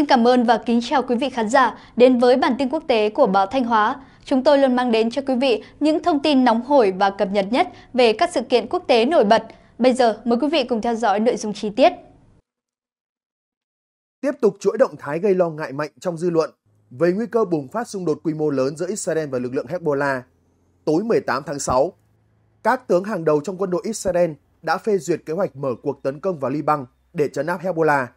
Xin cảm ơn và kính chào quý vị khán giả đến với bản tin quốc tế của báo Thanh Hóa. Chúng tôi luôn mang đến cho quý vị những thông tin nóng hổi và cập nhật nhất về các sự kiện quốc tế nổi bật. Bây giờ mời quý vị cùng theo dõi nội dung chi tiết. Tiếp tục chuỗi động thái gây lo ngại mạnh trong dư luận về nguy cơ bùng phát xung đột quy mô lớn giữa Israel và lực lượng Hezbollah. Tối 18 tháng 6, các tướng hàng đầu trong quân đội Israel đã phê duyệt kế hoạch mở cuộc tấn công vào Liban để chấn áp Hezbollah –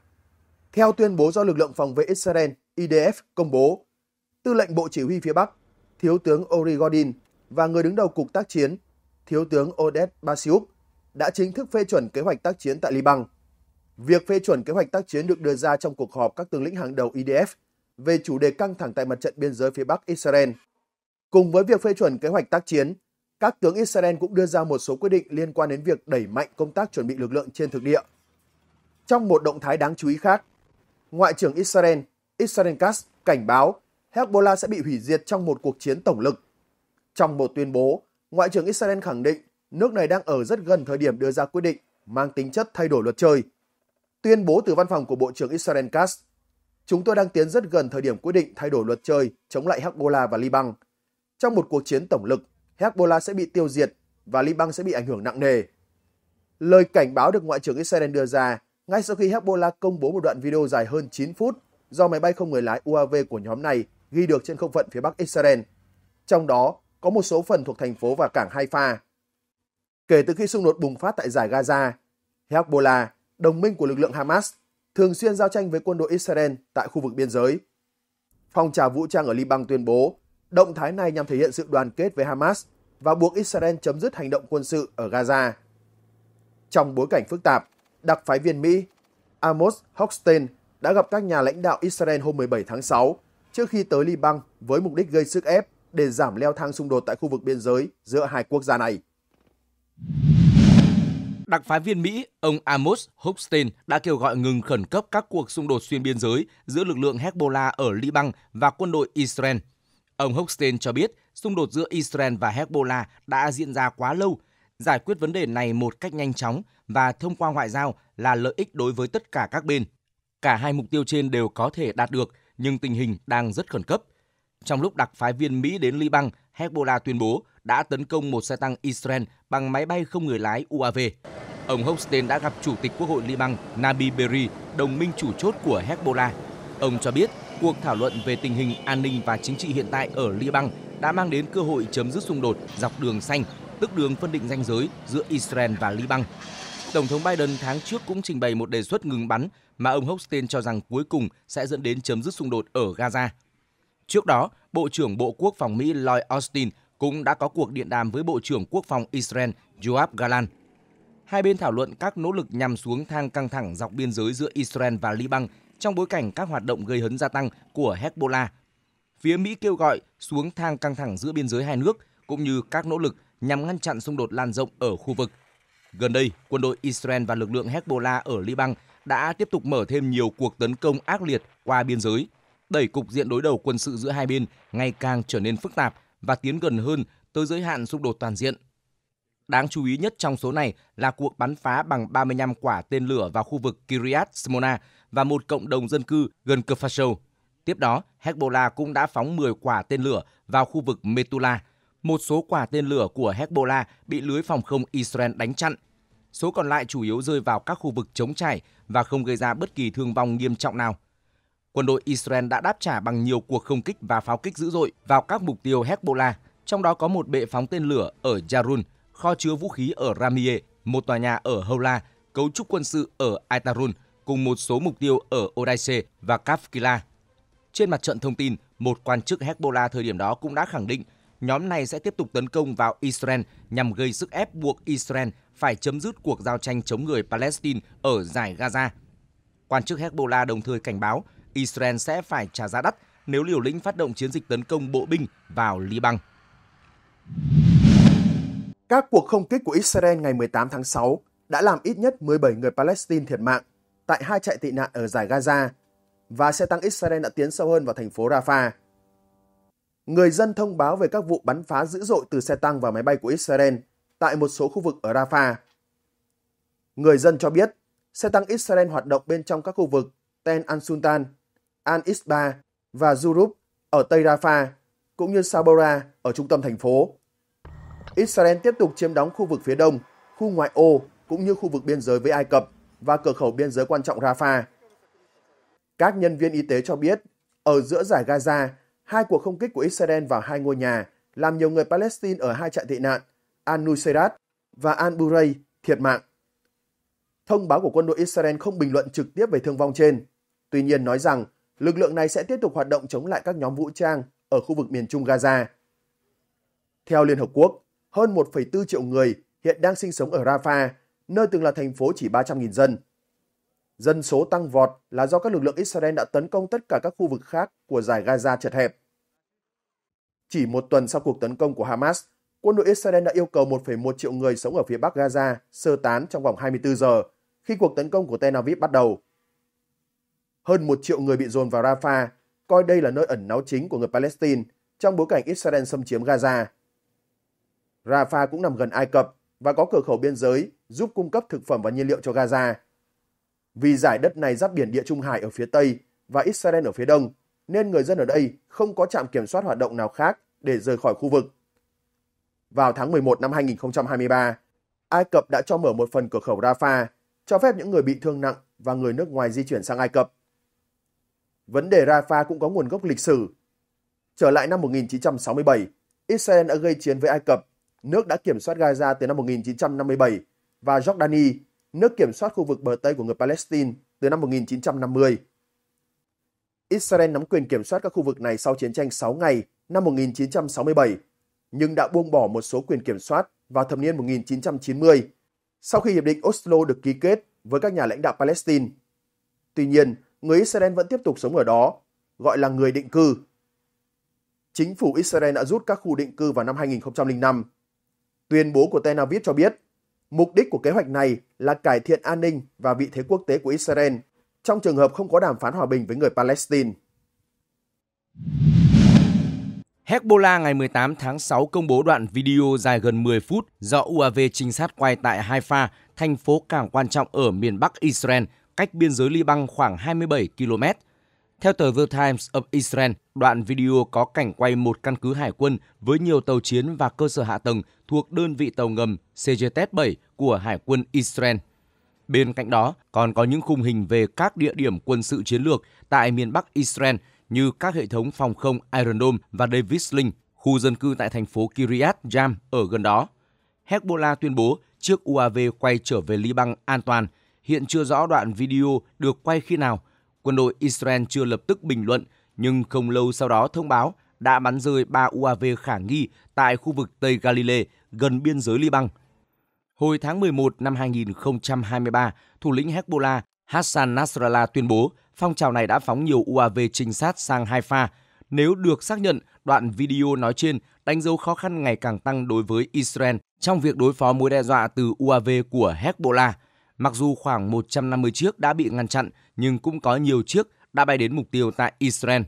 theo tuyên bố do lực lượng phòng vệ Israel IDF công bố, Tư lệnh Bộ Chỉ huy phía Bắc, Thiếu tướng Ori Gordin và người đứng đầu cuộc tác chiến, Thiếu tướng Odet Basiuk, đã chính thức phê chuẩn kế hoạch tác chiến tại Liban. Việc phê chuẩn kế hoạch tác chiến được đưa ra trong cuộc họp các tướng lĩnh hàng đầu IDF về chủ đề căng thẳng tại mặt trận biên giới phía Bắc Israel. Cùng với việc phê chuẩn kế hoạch tác chiến, các tướng Israel cũng đưa ra một số quyết định liên quan đến việc đẩy mạnh công tác chuẩn bị lực lượng trên thực địa. Trong một động thái đáng chú ý khác, Ngoại trưởng Israel, Israel Katz cảnh báo Hezbollah sẽ bị hủy diệt trong một cuộc chiến tổng lực. Trong một tuyên bố, Ngoại trưởng Israel khẳng định nước này đang ở rất gần thời điểm đưa ra quyết định mang tính chất thay đổi luật chơi. Tuyên bố từ văn phòng của Bộ trưởng Israel Katz, chúng tôi đang tiến rất gần thời điểm quyết định thay đổi luật chơi chống lại Hezbollah và Liban. Trong một cuộc chiến tổng lực, Hezbollah sẽ bị tiêu diệt và Liban sẽ bị ảnh hưởng nặng nề. Lời cảnh báo được Ngoại trưởng Israel đưa ra ngay sau khi Hezbollah công bố một đoạn video dài hơn 9 phút do máy bay không người lái UAV của nhóm này ghi được trên không phận phía bắc Israel. Trong đó có một số phần thuộc thành phố và cảng Haifa. Kể từ khi xung đột bùng phát tại giải Gaza, Hezbollah, đồng minh của lực lượng Hamas, thường xuyên giao tranh với quân đội Israel tại khu vực biên giới. Phong trào vũ trang ở Liban tuyên bố động thái này nhằm thể hiện sự đoàn kết với Hamas và buộc Israel chấm dứt hành động quân sự ở Gaza. Trong bối cảnh phức tạp, đặc phái viên Mỹ Amos Hochstein đã gặp các nhà lãnh đạo Israel hôm 17 tháng 6 trước khi tới Liban với mục đích gây sức ép để giảm leo thang xung đột tại khu vực biên giới giữa hai quốc gia này. Đặc phái viên Mỹ, ông Amos Hochstein đã kêu gọi ngừng khẩn cấp các cuộc xung đột xuyên biên giới giữa lực lượng Hezbollah ở Liban và quân đội Israel. Ông Hochstein cho biết xung đột giữa Israel và Hezbollah đã diễn ra quá lâu. Giải quyết vấn đề này một cách nhanh chóng và thông qua ngoại giao là lợi ích đối với tất cả các bên. Cả hai mục tiêu trên đều có thể đạt được, nhưng tình hình đang rất khẩn cấp. Trong lúc đặc phái viên Mỹ đến Liban, Hezbollah tuyên bố đã tấn công một xe tăng Israel bằng máy bay không người lái UAV. Ông Hochstein đã gặp Chủ tịch Quốc hội Liban Nabi Berri, đồng minh chủ chốt của Hezbollah. Ông cho biết cuộc thảo luận về tình hình an ninh và chính trị hiện tại ở Liban đã mang đến cơ hội chấm dứt xung đột dọc đường xanh, tức đường phân định ranh giới giữa Israel và Liban. Tổng thống Biden tháng trước cũng trình bày một đề xuất ngừng bắn mà ông Hochstein cho rằng cuối cùng sẽ dẫn đến chấm dứt xung đột ở Gaza. Trước đó, Bộ trưởng Bộ Quốc phòng Mỹ Lloyd Austin cũng đã có cuộc điện đàm với Bộ trưởng Quốc phòng Israel Yoav Galan. Hai bên thảo luận các nỗ lực nhằm xuống thang căng thẳng dọc biên giới giữa Israel và Liban trong bối cảnh các hoạt động gây hấn gia tăng của Hezbollah. Phía Mỹ kêu gọi xuống thang căng thẳng giữa biên giới hai nước cũng như các nỗ lực nhằm ngăn chặn xung đột lan rộng ở khu vực – Gần đây, quân đội Israel và lực lượng Hezbollah ở Liban đã tiếp tục mở thêm nhiều cuộc tấn công ác liệt qua biên giới, đẩy cục diện đối đầu quân sự giữa hai bên ngày càng trở nên phức tạp và tiến gần hơn tới giới hạn xung đột toàn diện. Đáng chú ý nhất trong số này là cuộc bắn phá bằng 35 quả tên lửa vào khu vực Kiryat Smona và một cộng đồng dân cư gần Kfar Tiếp đó, Hezbollah cũng đã phóng 10 quả tên lửa vào khu vực Metula, một số quả tên lửa của Hezbollah bị lưới phòng không Israel đánh chặn. Số còn lại chủ yếu rơi vào các khu vực chống trải và không gây ra bất kỳ thương vong nghiêm trọng nào. Quân đội Israel đã đáp trả bằng nhiều cuộc không kích và pháo kích dữ dội vào các mục tiêu Hezbollah, trong đó có một bệ phóng tên lửa ở Jarun, kho chứa vũ khí ở Ramie, một tòa nhà ở Houlah, cấu trúc quân sự ở Aitarun cùng một số mục tiêu ở Odaise và Kafkila. Trên mặt trận thông tin, một quan chức Hezbollah thời điểm đó cũng đã khẳng định nhóm này sẽ tiếp tục tấn công vào Israel nhằm gây sức ép buộc Israel phải chấm dứt cuộc giao tranh chống người Palestine ở giải Gaza. Quan chức Hezbollah đồng thời cảnh báo Israel sẽ phải trả giá đắt nếu liều lĩnh phát động chiến dịch tấn công bộ binh vào Liban. Các cuộc không kích của Israel ngày 18 tháng 6 đã làm ít nhất 17 người Palestine thiệt mạng tại hai trại tị nạn ở giải Gaza và xe tăng Israel đã tiến sâu hơn vào thành phố Rafah người dân thông báo về các vụ bắn phá dữ dội từ xe tăng và máy bay của Israel tại một số khu vực ở Rafah. Người dân cho biết, xe tăng Israel hoạt động bên trong các khu vực Ten Al-Sultan, Al-Isba và Zurub ở Tây Rafah, cũng như Sabora ở trung tâm thành phố. Israel tiếp tục chiếm đóng khu vực phía đông, khu ngoại ô cũng như khu vực biên giới với Ai Cập và cửa khẩu biên giới quan trọng Rafah. Các nhân viên y tế cho biết, ở giữa giải Gaza hai cuộc không kích của Israel vào hai ngôi nhà làm nhiều người Palestine ở hai trại tị nạn An nusayrat và Al-Buray thiệt mạng. Thông báo của quân đội Israel không bình luận trực tiếp về thương vong trên, tuy nhiên nói rằng lực lượng này sẽ tiếp tục hoạt động chống lại các nhóm vũ trang ở khu vực miền trung Gaza. Theo Liên Hợp Quốc, hơn 1,4 triệu người hiện đang sinh sống ở Rafah, nơi từng là thành phố chỉ 300.000 dân. Dân số tăng vọt là do các lực lượng Israel đã tấn công tất cả các khu vực khác của giải Gaza chật hẹp. Chỉ một tuần sau cuộc tấn công của Hamas, quân đội Israel đã yêu cầu 1,1 triệu người sống ở phía bắc Gaza sơ tán trong vòng 24 giờ khi cuộc tấn công của Tel Aviv bắt đầu. Hơn một triệu người bị dồn vào Rafah, coi đây là nơi ẩn náu chính của người Palestine trong bối cảnh Israel xâm chiếm Gaza. Rafah cũng nằm gần Ai Cập và có cửa khẩu biên giới giúp cung cấp thực phẩm và nhiên liệu cho Gaza. Vì giải đất này giáp biển Địa Trung Hải ở phía Tây và Israel ở phía Đông, nên người dân ở đây không có trạm kiểm soát hoạt động nào khác để rời khỏi khu vực. Vào tháng 11 năm 2023, Ai Cập đã cho mở một phần cửa khẩu Rafah, cho phép những người bị thương nặng và người nước ngoài di chuyển sang Ai Cập. Vấn đề Rafah cũng có nguồn gốc lịch sử. Trở lại năm 1967, Israel đã gây chiến với Ai Cập, nước đã kiểm soát Gaza từ năm 1957 và Jordani nước kiểm soát khu vực bờ Tây của người Palestine từ năm 1950. Israel nắm quyền kiểm soát các khu vực này sau chiến tranh 6 ngày năm 1967, nhưng đã buông bỏ một số quyền kiểm soát vào thập niên 1990 sau khi Hiệp định Oslo được ký kết với các nhà lãnh đạo Palestine. Tuy nhiên, người Israel vẫn tiếp tục sống ở đó, gọi là người định cư. Chính phủ Israel đã rút các khu định cư vào năm 2005. Tuyên bố của Tel Aviv cho biết Mục đích của kế hoạch này là cải thiện an ninh và vị thế quốc tế của Israel trong trường hợp không có đàm phán hòa bình với người Palestine. Hezbollah ngày 18 tháng 6 công bố đoạn video dài gần 10 phút do UAV trinh sát quay tại Haifa, thành phố cảng quan trọng ở miền Bắc Israel, cách biên giới Liban khoảng 27 km, theo tờ The Times of Israel, đoạn video có cảnh quay một căn cứ hải quân với nhiều tàu chiến và cơ sở hạ tầng thuộc đơn vị tàu ngầm CJT-7 của Hải quân Israel. Bên cạnh đó, còn có những khung hình về các địa điểm quân sự chiến lược tại miền Bắc Israel như các hệ thống phòng không Iron Dome và Davis Link, khu dân cư tại thành phố Kiryat Jam ở gần đó. Hezbollah tuyên bố chiếc UAV quay trở về Liban an toàn. Hiện chưa rõ đoạn video được quay khi nào – Quân đội Israel chưa lập tức bình luận, nhưng không lâu sau đó thông báo đã bắn rơi 3 UAV khả nghi tại khu vực Tây Galilee gần biên giới Liban. Hồi tháng 11 năm 2023, thủ lĩnh Hezbollah Hassan Nasrallah tuyên bố phong trào này đã phóng nhiều UAV trinh sát sang Haifa. Nếu được xác nhận, đoạn video nói trên đánh dấu khó khăn ngày càng tăng đối với Israel trong việc đối phó mối đe dọa từ UAV của Hezbollah. Mặc dù khoảng 150 chiếc đã bị ngăn chặn, nhưng cũng có nhiều chiếc đã bay đến mục tiêu tại Israel.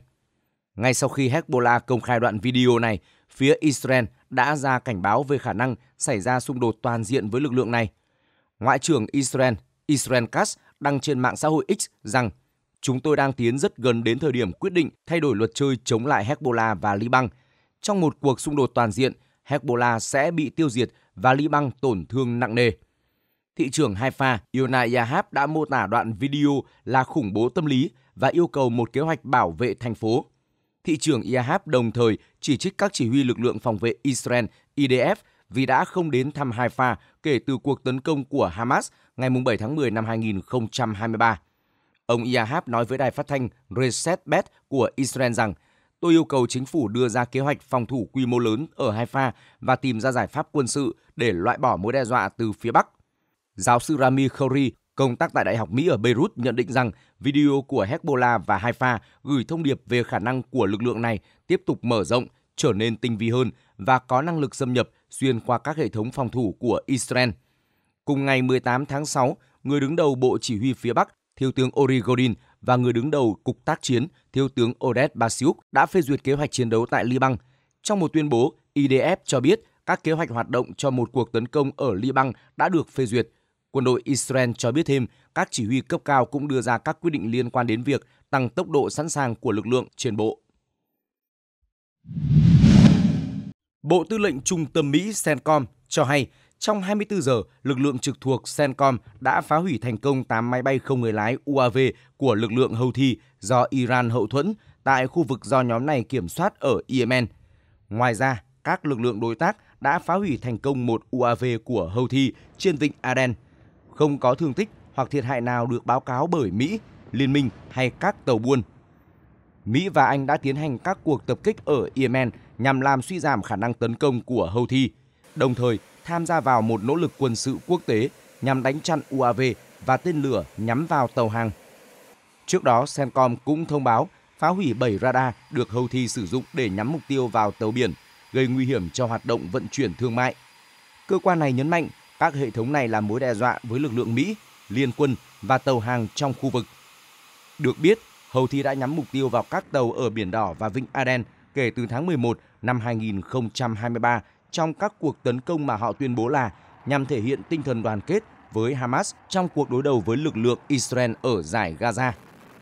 Ngay sau khi Hezbollah công khai đoạn video này, phía Israel đã ra cảnh báo về khả năng xảy ra xung đột toàn diện với lực lượng này. Ngoại trưởng Israel, Israel Katz, đăng trên mạng xã hội X rằng Chúng tôi đang tiến rất gần đến thời điểm quyết định thay đổi luật chơi chống lại Hezbollah và Liban. Trong một cuộc xung đột toàn diện, Hezbollah sẽ bị tiêu diệt và Liban tổn thương nặng nề thị trưởng Haifa Yona Yahab đã mô tả đoạn video là khủng bố tâm lý và yêu cầu một kế hoạch bảo vệ thành phố. Thị trưởng Yahab đồng thời chỉ trích các chỉ huy lực lượng phòng vệ Israel IDF vì đã không đến thăm Haifa kể từ cuộc tấn công của Hamas ngày 7 tháng 10 năm 2023. Ông Yahab nói với đài phát thanh Reset Bet của Israel rằng Tôi yêu cầu chính phủ đưa ra kế hoạch phòng thủ quy mô lớn ở Haifa và tìm ra giải pháp quân sự để loại bỏ mối đe dọa từ phía Bắc. Giáo sư Rami Khoury, công tác tại Đại học Mỹ ở Beirut nhận định rằng video của Hezbollah và Haifa gửi thông điệp về khả năng của lực lượng này tiếp tục mở rộng, trở nên tinh vi hơn và có năng lực xâm nhập xuyên qua các hệ thống phòng thủ của Israel. Cùng ngày 18 tháng 6, người đứng đầu Bộ Chỉ huy phía Bắc, Thiếu tướng Ori Godin và người đứng đầu Cục tác chiến, Thiếu tướng Oded Basiuk đã phê duyệt kế hoạch chiến đấu tại Liban. Trong một tuyên bố, IDF cho biết các kế hoạch hoạt động cho một cuộc tấn công ở Liban đã được phê duyệt Quân đội Israel cho biết thêm, các chỉ huy cấp cao cũng đưa ra các quyết định liên quan đến việc tăng tốc độ sẵn sàng của lực lượng trên bộ. Bộ Tư lệnh Trung tâm Mỹ CENTCOM cho hay, trong 24 giờ, lực lượng trực thuộc CENTCOM đã phá hủy thành công 8 máy bay không người lái UAV của lực lượng Houthi do Iran hậu thuẫn tại khu vực do nhóm này kiểm soát ở Yemen. Ngoài ra, các lực lượng đối tác đã phá hủy thành công một UAV của Houthi trên vịnh Aden – không có thương tích hoặc thiệt hại nào được báo cáo bởi Mỹ, Liên minh hay các tàu buôn. Mỹ và Anh đã tiến hành các cuộc tập kích ở Yemen nhằm làm suy giảm khả năng tấn công của Houthi, đồng thời tham gia vào một nỗ lực quân sự quốc tế nhằm đánh chặn UAV và tên lửa nhắm vào tàu hàng. Trước đó, Cencom cũng thông báo phá hủy 7 radar được Houthi sử dụng để nhắm mục tiêu vào tàu biển, gây nguy hiểm cho hoạt động vận chuyển thương mại. Cơ quan này nhấn mạnh các hệ thống này là mối đe dọa với lực lượng Mỹ, liên quân và tàu hàng trong khu vực. Được biết, Houthi đã nhắm mục tiêu vào các tàu ở Biển Đỏ và Vịnh Aden kể từ tháng 11 năm 2023 trong các cuộc tấn công mà họ tuyên bố là nhằm thể hiện tinh thần đoàn kết với Hamas trong cuộc đối đầu với lực lượng Israel ở giải Gaza.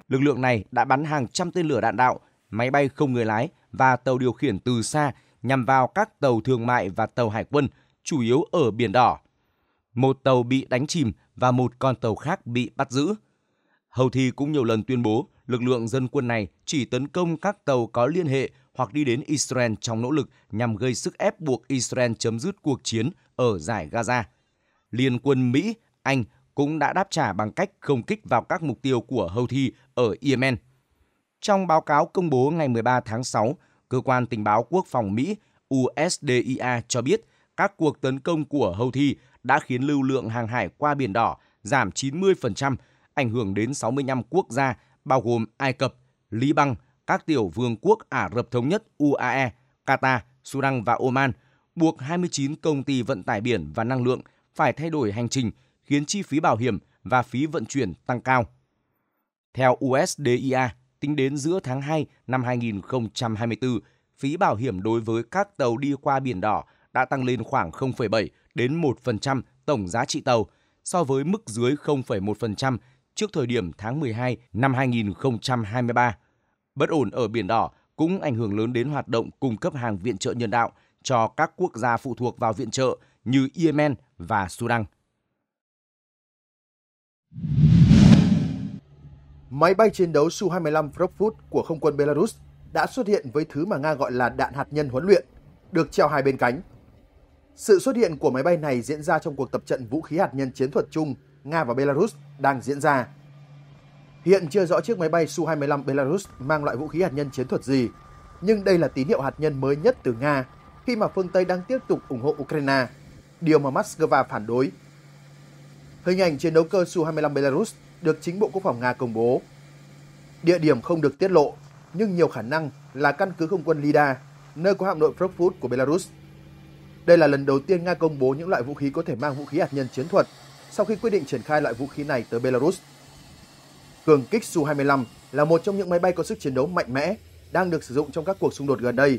Lực lượng này đã bắn hàng trăm tên lửa đạn đạo, máy bay không người lái và tàu điều khiển từ xa nhằm vào các tàu thương mại và tàu hải quân, chủ yếu ở Biển Đỏ, một tàu bị đánh chìm và một con tàu khác bị bắt giữ. Thi cũng nhiều lần tuyên bố lực lượng dân quân này chỉ tấn công các tàu có liên hệ hoặc đi đến Israel trong nỗ lực nhằm gây sức ép buộc Israel chấm dứt cuộc chiến ở giải Gaza. Liên quân Mỹ, Anh cũng đã đáp trả bằng cách không kích vào các mục tiêu của Thi ở Yemen. Trong báo cáo công bố ngày 13 tháng 6, cơ quan tình báo quốc phòng Mỹ USDIA cho biết các cuộc tấn công của Thi đã khiến lưu lượng hàng hải qua Biển Đỏ giảm 90%, ảnh hưởng đến 65 quốc gia bao gồm Ai Cập, Liban, các tiểu vương quốc Ả Rập Thống Nhất UAE, Qatar, Sudan và Oman, buộc 29 công ty vận tải biển và năng lượng phải thay đổi hành trình, khiến chi phí bảo hiểm và phí vận chuyển tăng cao. Theo USDIA, tính đến giữa tháng 2 năm 2024, phí bảo hiểm đối với các tàu đi qua Biển Đỏ đã tăng lên khoảng 0,7 đến 1% tổng giá trị tàu so với mức dưới 0,1% trước thời điểm tháng 12 năm 2023. Bất ổn ở Biển Đỏ cũng ảnh hưởng lớn đến hoạt động cung cấp hàng viện trợ nhân đạo cho các quốc gia phụ thuộc vào viện trợ như Yemen và Sudan. Máy bay chiến đấu Su-25 Frogfoot của không quân Belarus đã xuất hiện với thứ mà Nga gọi là đạn hạt nhân huấn luyện, được treo hai bên cánh sự xuất hiện của máy bay này diễn ra trong cuộc tập trận vũ khí hạt nhân chiến thuật chung Nga và Belarus đang diễn ra. Hiện chưa rõ chiếc máy bay Su-25 Belarus mang loại vũ khí hạt nhân chiến thuật gì, nhưng đây là tín hiệu hạt nhân mới nhất từ Nga khi mà phương Tây đang tiếp tục ủng hộ Ukraine, điều mà Moscow phản đối. Hình ảnh chiến đấu cơ Su-25 Belarus được chính Bộ Quốc phòng Nga công bố. Địa điểm không được tiết lộ, nhưng nhiều khả năng là căn cứ không quân Lida, nơi có hạm đội Frogfoot của Belarus đây là lần đầu tiên Nga công bố những loại vũ khí có thể mang vũ khí hạt nhân chiến thuật sau khi quyết định triển khai loại vũ khí này tới Belarus. Cường kích Su-25 là một trong những máy bay có sức chiến đấu mạnh mẽ đang được sử dụng trong các cuộc xung đột gần đây.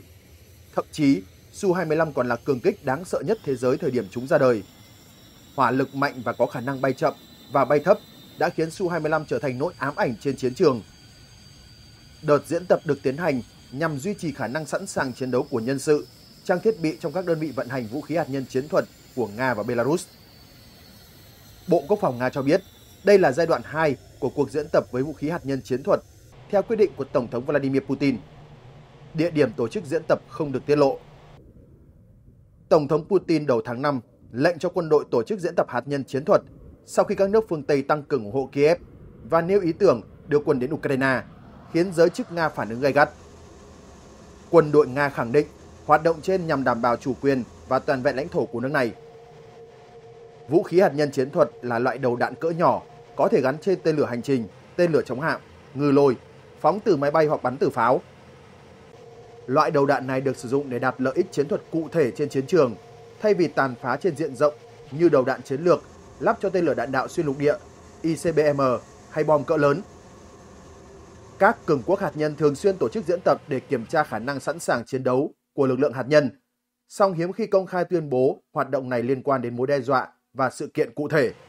Thậm chí, Su-25 còn là cường kích đáng sợ nhất thế giới thời điểm chúng ra đời. Hỏa lực mạnh và có khả năng bay chậm và bay thấp đã khiến Su-25 trở thành nỗi ám ảnh trên chiến trường. Đợt diễn tập được tiến hành nhằm duy trì khả năng sẵn sàng chiến đấu của nhân sự trang thiết bị trong các đơn vị vận hành vũ khí hạt nhân chiến thuật của Nga và Belarus. Bộ Quốc phòng Nga cho biết, đây là giai đoạn 2 của cuộc diễn tập với vũ khí hạt nhân chiến thuật theo quyết định của Tổng thống Vladimir Putin. Địa điểm tổ chức diễn tập không được tiết lộ. Tổng thống Putin đầu tháng 5 lệnh cho quân đội tổ chức diễn tập hạt nhân chiến thuật sau khi các nước phương Tây tăng cường ủng hộ Kiev và nêu ý tưởng đưa quân đến Ukraine, khiến giới chức Nga phản ứng gay gắt. Quân đội Nga khẳng định Hoạt động trên nhằm đảm bảo chủ quyền và toàn vẹn lãnh thổ của nước này. Vũ khí hạt nhân chiến thuật là loại đầu đạn cỡ nhỏ, có thể gắn trên tên lửa hành trình, tên lửa chống hạm, ngư lôi, phóng từ máy bay hoặc bắn từ pháo. Loại đầu đạn này được sử dụng để đạt lợi ích chiến thuật cụ thể trên chiến trường, thay vì tàn phá trên diện rộng như đầu đạn chiến lược lắp cho tên lửa đạn đạo xuyên lục địa, ICBM hay bom cỡ lớn. Các cường quốc hạt nhân thường xuyên tổ chức diễn tập để kiểm tra khả năng sẵn sàng chiến đấu của lực lượng hạt nhân, song hiếm khi công khai tuyên bố hoạt động này liên quan đến mối đe dọa và sự kiện cụ thể.